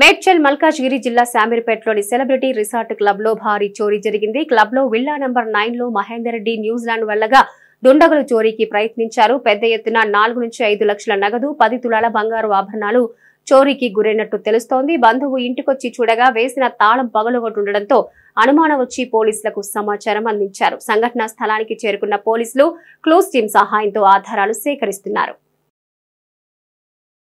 మేడ్చల్ మల్కాజ్గిరి జిల్లా శామీర్పేటలోని celebrity resort club లో భారీ చోరీ జరిగింది క్లబ్ లో విల్లా నంబర్ నైన్ లో మహేందర్ రెడ్డి న్యూజిలాండ్ వెళ్లగా దుండగులు చోరీకి ప్రయత్నించారు పెద్ద ఎత్తున నాలుగు నుంచి ఐదు లక్షల నగదు పది తులాల బంగారు ఆభరణాలు చోరీకి గురైనట్టు తెలుస్తోంది బంధువు ఇంటికొచ్చి చూడగా వేసిన తాళం పగలగొట్టుండటంతో అనుమానం వచ్చి పోలీసులకు సమాచారం అందించారు సంఘటనా స్థలానికి చేరుకున్న పోలీసులు క్లోజ్ టీం సహాయంతో ఆధారాలు సేకరిస్తున్నారు